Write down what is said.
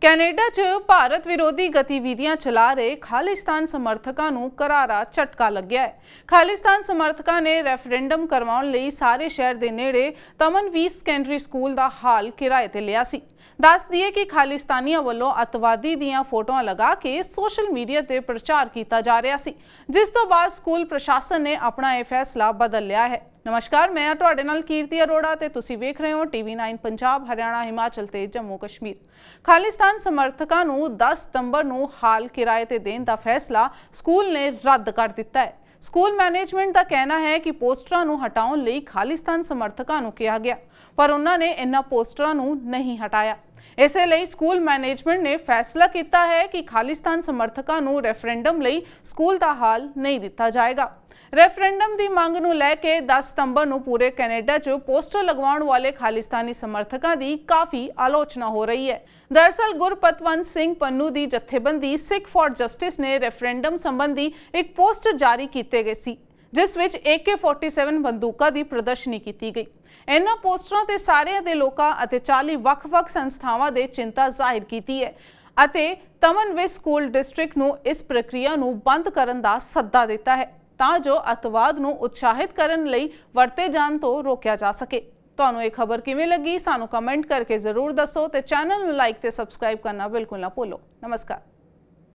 Canada 'ਚ ਭਾਰਤ ਵਿਰੋਧੀ ਗਤੀਵਿਧੀਆਂ ਚਲਾ ਰਹੇ ਖਾਲਿਸਤਾਨ ਸਮਰਥਕਾਂ ਨੂੰ ਕਰਾਰਾ ਝਟਕਾ ਲੱਗਿਆ ਹੈ ਖਾਲਿਸਤਾਨ ਸਮਰਥਕਾਂ ਨੇ ਰੈਫਰੈਂਡਮ ਕਰਵਾਉਣ ਲਈ ਸਾਰੇ ਸ਼ਹਿਰ ਦੇ ਨੇੜੇ ਤਮਨਵੀ ਸੈਕੰਡਰੀ ਸਕੂਲ ਦਾ ਹਾਲ ਕਿਰਾਏ ਤੇ ਲਿਆ ਸੀ ਦੱਸ ਦਈਏ ਕਿ ਖਾਲਿਸਤਾਨੀਆਂ ਵੱਲੋਂ ਅਤਵਾਦੀ ਦੀਆਂ ਫੋਟੋਆਂ ਲਗਾ ਕੇ ਸੋਸ਼ਲ ਮੀਡੀਆ ਤੇ ਪ੍ਰਚਾਰ ਕੀਤਾ ਜਾ ਰਿਹਾ ਸੀ ਜਿਸ ਤੋਂ ਬਾਅਦ ਸਕੂਲ ਪ੍ਰਸ਼ਾਸਨ ਨੇ ਆਪਣਾ ਇਹ ਫੈਸਲਾ ਬਦਲ ਲਿਆ ਹੈ ਨਮਸਕਾਰ ਮੈਂ ਤੁਹਾਡੇ ਨਾਲ ਕੀਰਤੀ ਅਰੋੜਾ ਤੇ ਤੁਸੀਂ ਵੇਖ ਰਹੇ ਹੋ ਟੀਵੀ 9 ਪੰਜਾਬ ਹਰਿਆਣਾ ਹਿਮਾਚਲ ਤੇ ਜੰਮੂ ਕਸ਼ਮੀਰ ਖਾਲਿਸਤਾਨ ਸਮਰਥਕਾਂ ਨੂੰ 10 ਸਤੰਬਰ ਨੂੰ ਹਾਲ ਕਿਰਾਏ ਤੇ ਦੇਣ ਦਾ ਫੈਸਲਾ ਸਕੂਲ ਨੇ ਰੱਦ ਕਰ ਦਿੱਤਾ ਹੈ ਸਕੂਲ ਮੈਨੇਜਮੈਂਟ ਦਾ ਕਹਿਣਾ ਹੈ ਕਿ ਪੋਸਟਰਾਂ ਨੂੰ ਹਟਾਉਣ ਲਈ ਖਾਲਿਸਤਾਨ ਸਮਰਥਕਾਂ ਨੂੰ ਕਿਹਾ ਗਿਆ ਪਰ ਉਹਨਾਂ ਨੇ ਇਨ੍ਹਾਂ ਪੋਸਟਰਾਂ ਨੂੰ ਨਹੀਂ ਹਟਾਇਆ ਇਸੇ ਲਈ ਸਕੂਲ ਮੈਨੇਜਮੈਂਟ ਨੇ ਫੈਸਲਾ ਕੀਤਾ ਹੈ ਕਿ ਖਾਲਿਸਤਾਨ ਸਮਰਥਕਾਂ ਨੂੰ ਰੈਫਰੈਂਡਮ ਲਈ ਸਕੂਲ ਦਾ ਹਾਲ ਨਹੀਂ ਦਿੱਤਾ ਜਾਏਗਾ ਰੈਫਰੈਂਡਮ ਦੀ ਮੰਗ ਨੂੰ ਲੈ ਕੇ 10 ਸਤੰਬਰ ਨੂੰ ਪੂਰੇ ਕੈਨੇਡਾ 'ਚ ਪੋਸਟਰ ਲਗਵਾਉਣ ਵਾਲੇ ਖਾਲਿਸਤਾਨੀ ਸਮਰਥਕਾਂ ਦੀ ਕਾਫੀ ਆਲੋਚਨਾ ਹੋ ਰਹੀ ਹੈ ਦਰਸਲ ਗੁਰਪਤਵੰਤ ਸਿੰਘ ਪੰਨੂ ਦੀ ਜਥੇਬੰਦੀ ਸਿੱਖ ਫਾਰ ਜਸਟਿਸ ਨੇ ਰੈਫਰੈਂਡਮ ਸੰਬੰਧੀ ਇੱਕ ਪੋਸਟਰ ਜਾਰੀ ਕੀਤੇ ਗਏ ਸੀ ਜਿਸ ਵਿੱਚ AK47 ਬੰਦੂਕਾਂ ਦੀ ਪ੍ਰਦਰਸ਼ਨੀ ਕੀਤੀ ਗਈ ਇਹਨਾਂ ਪੋਸਟਰਾਂ ਤੇ ਸਾਰਿਆਂ ਦੇ ਲੋਕਾਂ ਅਤੇ 40 ਵੱਖ-ਵੱਖ ਸੰਸਥਾਵਾਂ ਦੇ ਚਿੰਤਾ ਜ਼ਾਹਿਰ ਕੀਤੀ ਹੈ ਅਤੇ ਤਮਨਵੇ ਸਕੂਲ ਡਿਸਟ੍ਰਿਕਟ ਨੂੰ ਇਸ ਪ੍ਰਕਿਰਿਆ ਨੂੰ ਬੰਦ ਕਰਨ ਦਾ ਸੱਦਾ ਦਿੱਤਾ ਹੈ ਤਾਂ ਜੋ ਅਤਵਾਦ ਨੂੰ ਉਤਸ਼ਾਹਿਤ ਕਰਨ ਲਈ ਵਰਤੇ ਜਾਣ ਤੋਂ ਰੋਕਿਆ ਜਾ ਸਕੇ ਤੁਹਾਨੂੰ ਇਹ ਖਬਰ ਕਿਵੇਂ ਲੱਗੀ ਸਾਨੂੰ ਕਮੈਂਟ ਕਰਕੇ ਜ਼ਰੂਰ ਦੱਸੋ ਤੇ ਚੈਨਲ ਨੂੰ ਲਾਈਕ ਤੇ ਸਬਸਕ੍ਰਾਈਬ ਕਰਨਾ ਬਿਲਕੁਲ ਨਾ ਭੁੱਲੋ ਨਮਸਕਾਰ